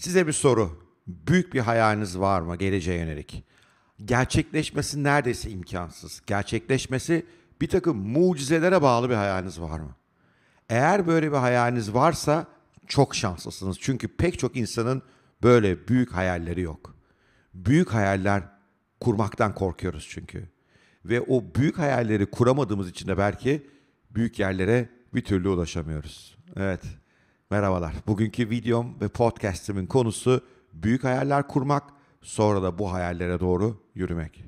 Size bir soru. Büyük bir hayaliniz var mı geleceğe yönelik? Gerçekleşmesi neredeyse imkansız. Gerçekleşmesi bir takım mucizelere bağlı bir hayaliniz var mı? Eğer böyle bir hayaliniz varsa çok şanslısınız. Çünkü pek çok insanın böyle büyük hayalleri yok. Büyük hayaller kurmaktan korkuyoruz çünkü. Ve o büyük hayalleri kuramadığımız için de belki büyük yerlere bir türlü ulaşamıyoruz. Evet. Merhabalar. Bugünkü videom ve podcast'imin konusu büyük hayaller kurmak, sonra da bu hayallere doğru yürümek.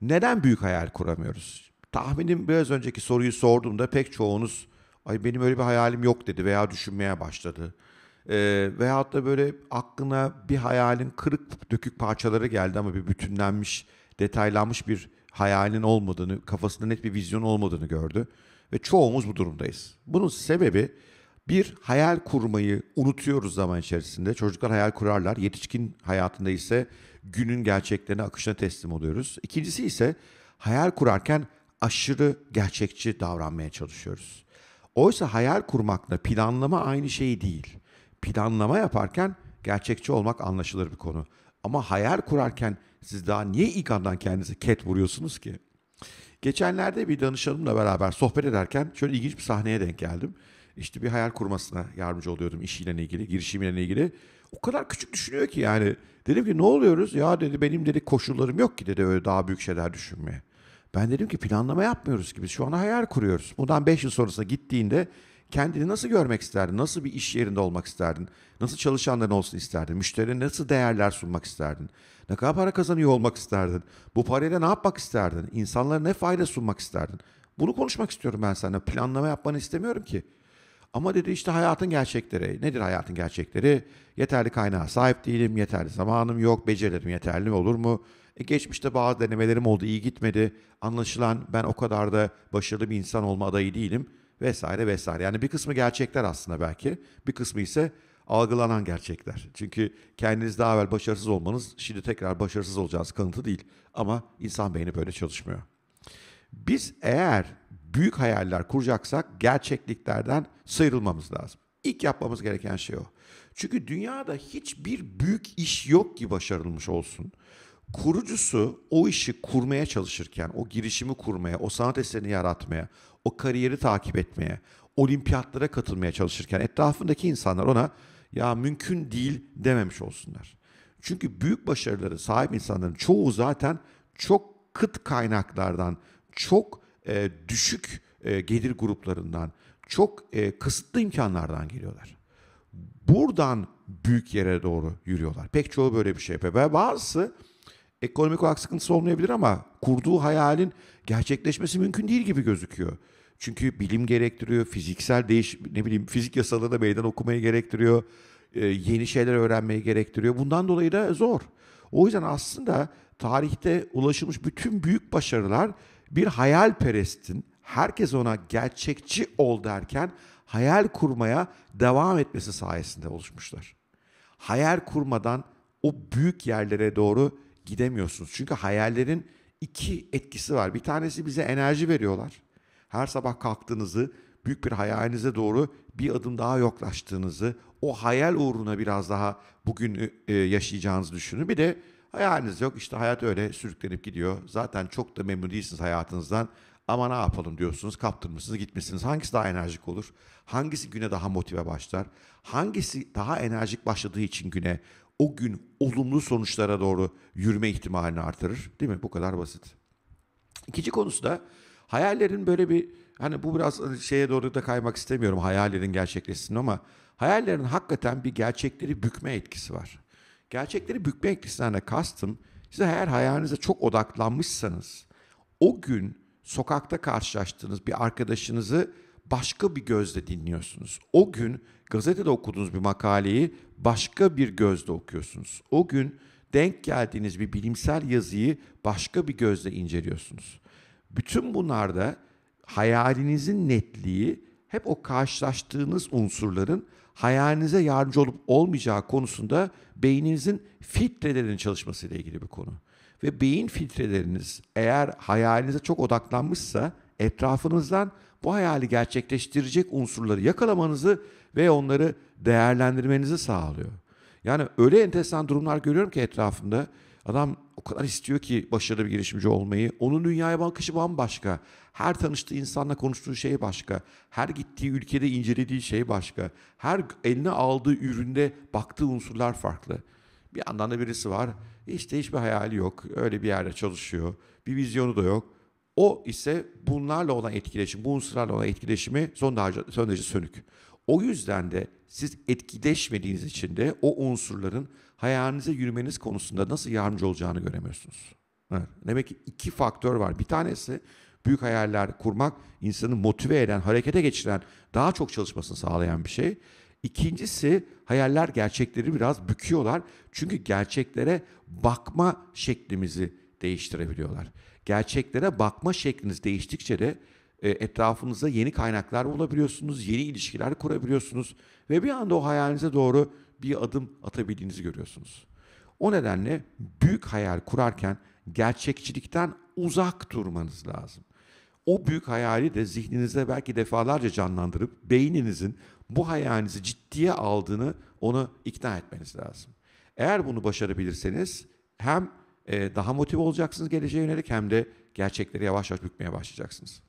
Neden büyük hayal kuramıyoruz? Tahminim biraz önceki soruyu sorduğumda pek çoğunuz ay benim öyle bir hayalim yok dedi veya düşünmeye başladı. E, veyahut da böyle aklına bir hayalin kırık dökük parçaları geldi ama bir bütünlenmiş, detaylanmış bir hayalin olmadığını, kafasında net bir vizyon olmadığını gördü. Ve çoğumuz bu durumdayız. Bunun sebebi bir, hayal kurmayı unutuyoruz zaman içerisinde. Çocuklar hayal kurarlar. Yetişkin hayatında ise günün gerçeklerine akışına teslim oluyoruz. İkincisi ise hayal kurarken aşırı gerçekçi davranmaya çalışıyoruz. Oysa hayal kurmakla planlama aynı şey değil. Planlama yaparken gerçekçi olmak anlaşılır bir konu. Ama hayal kurarken siz daha niye ilk andan kendinize ket vuruyorsunuz ki? Geçenlerde bir danışanımla beraber sohbet ederken şöyle ilginç bir sahneye denk geldim işte bir hayal kurmasına yardımcı oluyordum işiyle ilgili, girişimiyle ilgili. O kadar küçük düşünüyor ki yani. Dedim ki ne oluyoruz? Ya dedi benim dedi koşullarım yok ki dedi öyle daha büyük şeyler düşünmeye. Ben dedim ki planlama yapmıyoruz ki biz şu anda hayal kuruyoruz. Bundan 5 yıl sonrasına gittiğinde kendini nasıl görmek isterdin? Nasıl bir iş yerinde olmak isterdin? Nasıl çalışanların olsun isterdin? Müşterilere nasıl değerler sunmak isterdin? Ne kadar para kazanıyor olmak isterdin? Bu parayla ne yapmak isterdin? İnsanlara ne fayda sunmak isterdin? Bunu konuşmak istiyorum ben seninle. Planlama yapmanı istemiyorum ki. Ama dedi işte hayatın gerçekleri. Nedir hayatın gerçekleri? Yeterli kaynağa sahip değilim, yeterli zamanım yok, becerilerim yeterli mi olur mu? E, geçmişte bazı denemelerim oldu, iyi gitmedi. Anlaşılan ben o kadar da başarılı bir insan olma adayı değilim vesaire vesaire. Yani bir kısmı gerçekler aslında belki, bir kısmı ise algılanan gerçekler. Çünkü kendiniz daha evvel başarısız olmanız şimdi tekrar başarısız olacağınız kanıtı değil. Ama insan beyni böyle çalışmıyor. Biz eğer büyük hayaller kuracaksak gerçekliklerden sıyrılmamız lazım. İlk yapmamız gereken şey o. Çünkü dünyada hiçbir büyük iş yok ki başarılmış olsun. Kurucusu o işi kurmaya çalışırken, o girişimi kurmaya, o sanat eserini yaratmaya, o kariyeri takip etmeye, olimpiyatlara katılmaya çalışırken etrafındaki insanlar ona ya mümkün değil dememiş olsunlar. Çünkü büyük başarıları sahip insanların çoğu zaten çok kıt kaynaklardan, çok e, düşük e, gelir gruplarından, çok e, kısıtlı imkanlardan geliyorlar. Buradan büyük yere doğru yürüyorlar. Pek çoğu böyle bir şey yapıyor. Ve bazısı ekonomik olarak sıkıntısı olmayabilir ama kurduğu hayalin gerçekleşmesi mümkün değil gibi gözüküyor. Çünkü bilim gerektiriyor, fiziksel değiş, ne bileyim fizik yasalarına meydan okumayı gerektiriyor, e, yeni şeyler öğrenmeyi gerektiriyor. Bundan dolayı da zor. O yüzden aslında tarihte ulaşılmış bütün büyük başarılar bir hayalperestin herkes ona gerçekçi ol derken hayal kurmaya devam etmesi sayesinde oluşmuşlar. Hayal kurmadan o büyük yerlere doğru gidemiyorsunuz. Çünkü hayallerin iki etkisi var. Bir tanesi bize enerji veriyorlar. Her sabah kalktığınızı, büyük bir hayalinize doğru bir adım daha yaklaştığınızı, o hayal uğruna biraz daha bugün e, yaşayacağınızı düşünün. Bir de Hayaliniz yok. İşte hayat öyle sürüklenip gidiyor. Zaten çok da memnun değilsiniz hayatınızdan. Ama ne yapalım diyorsunuz, kaptırmışsınız, gitmişsiniz. Hangisi daha enerjik olur? Hangisi güne daha motive başlar? Hangisi daha enerjik başladığı için güne o gün olumlu sonuçlara doğru yürüme ihtimalini artırır? Değil mi? Bu kadar basit. İkinci konusu da hayallerin böyle bir hani bu biraz hani şeye doğru da kaymak istemiyorum hayallerin gerçekleşsin ama hayallerin hakikaten bir gerçekleri bükme etkisi var. Gerçekleri bükmek etkisinden kastım size her hayalinize çok odaklanmışsanız o gün sokakta karşılaştığınız bir arkadaşınızı başka bir gözle dinliyorsunuz. O gün gazetede okuduğunuz bir makaleyi başka bir gözle okuyorsunuz. O gün denk geldiğiniz bir bilimsel yazıyı başka bir gözle inceliyorsunuz. Bütün bunlarda hayalinizin netliği hep o karşılaştığınız unsurların hayalinize yardımcı olup olmayacağı konusunda beyninizin filtrelerinin çalışmasıyla ilgili bir konu. Ve beyin filtreleriniz eğer hayalinize çok odaklanmışsa etrafınızdan bu hayali gerçekleştirecek unsurları yakalamanızı ve onları değerlendirmenizi sağlıyor. Yani öyle enteresan durumlar görüyorum ki etrafımda Adam o kadar istiyor ki başarılı bir girişimci olmayı. Onun dünyaya bakışı bambaşka. Her tanıştığı insanla konuştuğu şey başka. Her gittiği ülkede incelediği şey başka. Her eline aldığı üründe baktığı unsurlar farklı. Bir yandan da birisi var. İşte hiçbir hayali yok. Öyle bir yerde çalışıyor. Bir vizyonu da yok. O ise bunlarla olan etkileşim, bu unsurlarla olan etkileşimi son derece, son derece sönük. O yüzden de siz etkileşmediğiniz için de o unsurların hayalinize yürümeniz konusunda nasıl yardımcı olacağını göremiyorsunuz. Evet. Demek ki iki faktör var. Bir tanesi büyük hayaller kurmak insanı motive eden, harekete geçiren, daha çok çalışmasını sağlayan bir şey. İkincisi hayaller gerçekleri biraz büküyorlar. Çünkü gerçeklere bakma şeklimizi değiştirebiliyorlar. Gerçeklere bakma şekliniz değiştikçe de e, etrafınıza yeni kaynaklar bulabiliyorsunuz, yeni ilişkiler kurabiliyorsunuz ve bir anda o hayalinize doğru bir adım atabildiğinizi görüyorsunuz. O nedenle büyük hayal kurarken gerçekçilikten uzak durmanız lazım. O büyük hayali de zihninizde belki defalarca canlandırıp beyninizin bu hayalinizi ciddiye aldığını onu ikna etmeniz lazım. Eğer bunu başarabilirseniz hem e, daha motive olacaksınız geleceğe yönelik hem de gerçekleri yavaş yavaş bükmeye başlayacaksınız.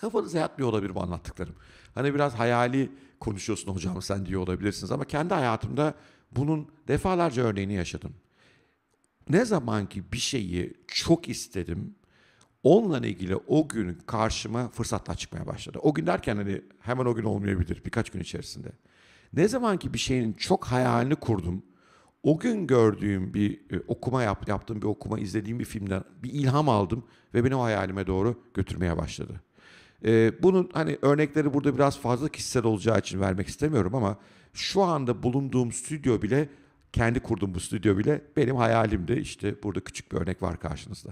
Kafanıza yatmıyor olabilir bu anlattıklarım. Hani biraz hayali konuşuyorsun hocam sen diye olabilirsiniz ama kendi hayatımda bunun defalarca örneğini yaşadım. Ne zaman ki bir şeyi çok istedim, onunla ilgili o gün karşıma fırsatlar çıkmaya başladı. O gün derken hani hemen o gün olmayabilir birkaç gün içerisinde. Ne zaman ki bir şeyin çok hayalini kurdum, o gün gördüğüm bir e, okuma yap, yaptığım bir okuma, izlediğim bir filmden bir ilham aldım ve beni o hayalime doğru götürmeye başladı. E, bunun hani örnekleri burada biraz fazla kişisel olacağı için vermek istemiyorum ama şu anda bulunduğum stüdyo bile kendi kurduğum bu stüdyo bile benim hayalimdi. İşte burada küçük bir örnek var karşınızda.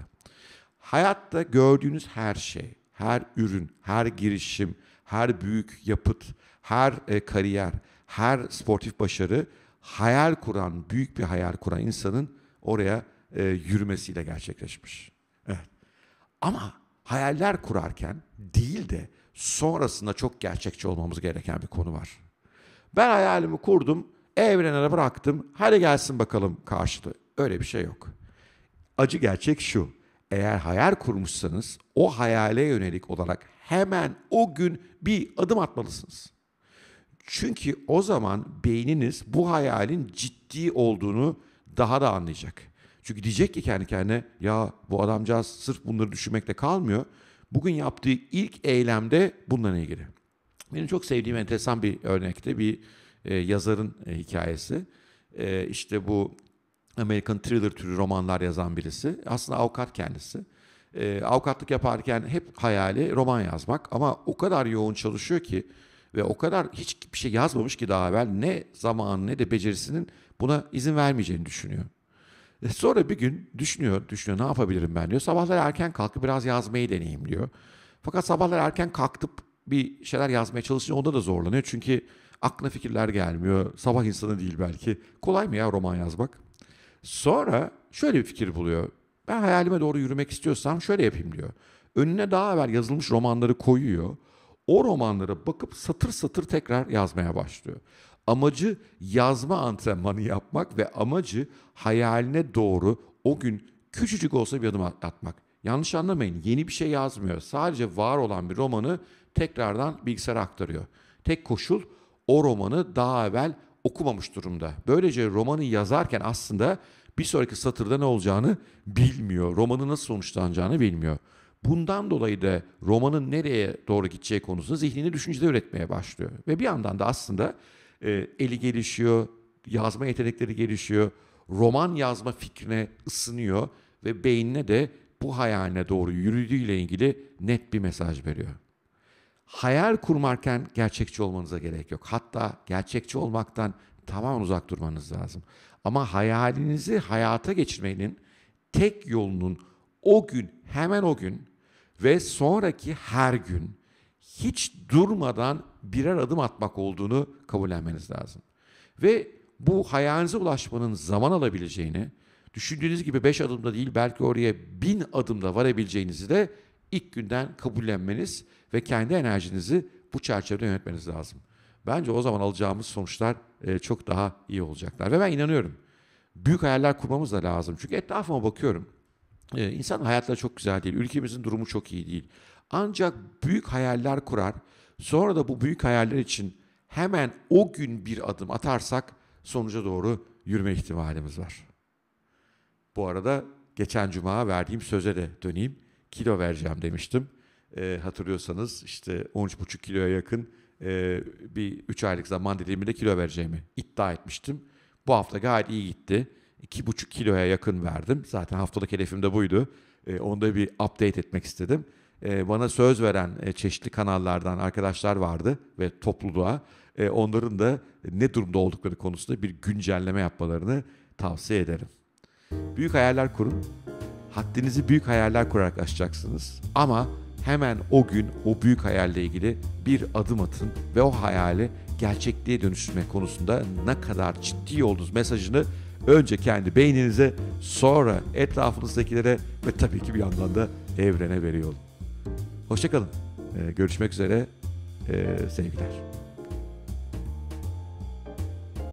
Hayatta gördüğünüz her şey, her ürün, her girişim, her büyük yapıt, her e, kariyer, her sportif başarı hayal kuran, büyük bir hayal kuran insanın oraya e, yürümesiyle gerçekleşmiş. Evet. Ama hayaller kurarken değil de sonrasında çok gerçekçi olmamız gereken bir konu var. Ben hayalimi kurdum, evrene bıraktım, hadi gelsin bakalım karşılığı. Öyle bir şey yok. Acı gerçek şu, eğer hayal kurmuşsanız o hayale yönelik olarak hemen o gün bir adım atmalısınız. Çünkü o zaman beyniniz bu hayalin ciddi olduğunu daha da anlayacak.'' Çünkü diyecek ki kendi kendine ya bu adamcağız sırf bunları düşünmekle kalmıyor. Bugün yaptığı ilk eylemde bundan ilgili. Benim çok sevdiğim enteresan bir örnekte bir e, yazarın e, hikayesi. E, işte bu American thriller türü romanlar yazan birisi. Aslında avukat kendisi. E, avukatlık yaparken hep hayali roman yazmak ama o kadar yoğun çalışıyor ki ve o kadar hiçbir şey yazmamış ki daha evvel ne zamanı ne de becerisinin buna izin vermeyeceğini düşünüyor. E, sonra bir gün düşünüyor, düşünüyor ne yapabilirim ben diyor. Sabahları erken kalkıp biraz yazmayı deneyeyim diyor. Fakat sabahları erken kalkıp bir şeyler yazmaya çalışınca onda da zorlanıyor. Çünkü aklına fikirler gelmiyor. Sabah insanı değil belki. Kolay mı ya roman yazmak? Sonra şöyle bir fikir buluyor. Ben hayalime doğru yürümek istiyorsam şöyle yapayım diyor. Önüne daha evvel yazılmış romanları koyuyor. O romanlara bakıp satır satır tekrar yazmaya başlıyor. Amacı yazma antrenmanı yapmak ve amacı hayaline doğru o gün küçücük olsa bir adım atmak. Yanlış anlamayın yeni bir şey yazmıyor. Sadece var olan bir romanı tekrardan bilgisayara aktarıyor. Tek koşul o romanı daha evvel okumamış durumda. Böylece romanı yazarken aslında bir sonraki satırda ne olacağını bilmiyor. Romanı nasıl sonuçlanacağını bilmiyor. Bundan dolayı da romanın nereye doğru gideceği konusunda zihnini düşüncede üretmeye başlıyor. Ve bir yandan da aslında e, eli gelişiyor, yazma yetenekleri gelişiyor, roman yazma fikrine ısınıyor ve beynine de bu hayaline doğru yürüdüğüyle ilgili net bir mesaj veriyor. Hayal kurmarken gerçekçi olmanıza gerek yok. Hatta gerçekçi olmaktan tamamen uzak durmanız lazım. Ama hayalinizi hayata geçirmenin tek yolunun o gün, hemen o gün ve sonraki her gün hiç durmadan birer adım atmak olduğunu kabullenmeniz lazım. Ve bu hayalinize ulaşmanın zaman alabileceğini, düşündüğünüz gibi beş adımda değil belki oraya bin adımda varabileceğinizi de ilk günden kabullenmeniz ve kendi enerjinizi bu çerçevede yönetmeniz lazım. Bence o zaman alacağımız sonuçlar e, çok daha iyi olacaklar. Ve ben inanıyorum. Büyük hayaller kurmamız da lazım. Çünkü etrafıma bakıyorum. E, insan hayatta çok güzel değil. Ülkemizin durumu çok iyi değil. Ancak büyük hayaller kurar. Sonra da bu büyük hayaller için hemen o gün bir adım atarsak sonuca doğru yürüme ihtimalimiz var. Bu arada geçen cuma verdiğim söze de döneyim. Kilo vereceğim demiştim. E, hatırlıyorsanız işte 13,5 kiloya yakın e, bir 3 aylık zaman diliminde kilo vereceğimi iddia etmiştim. Bu hafta gayet iyi gitti. 2,5 kiloya yakın verdim. Zaten haftalık hedefim de buydu. E, ee, onda bir update etmek istedim. Ee, bana söz veren e, çeşitli kanallardan arkadaşlar vardı ve topluluğa e, onların da ne durumda oldukları konusunda bir güncelleme yapmalarını tavsiye ederim. Büyük hayaller kurun. Haddinizi büyük hayaller kurarak aşacaksınız. Ama hemen o gün o büyük hayalle ilgili bir adım atın ve o hayali gerçekliğe dönüştürme konusunda ne kadar ciddi olduğunuz mesajını önce kendi beyninize sonra etrafınızdakilere ve tabii ki bir yandan da evrene veriyor olun. Hoşçakalın. Ee, görüşmek üzere. Ee, sevgiler.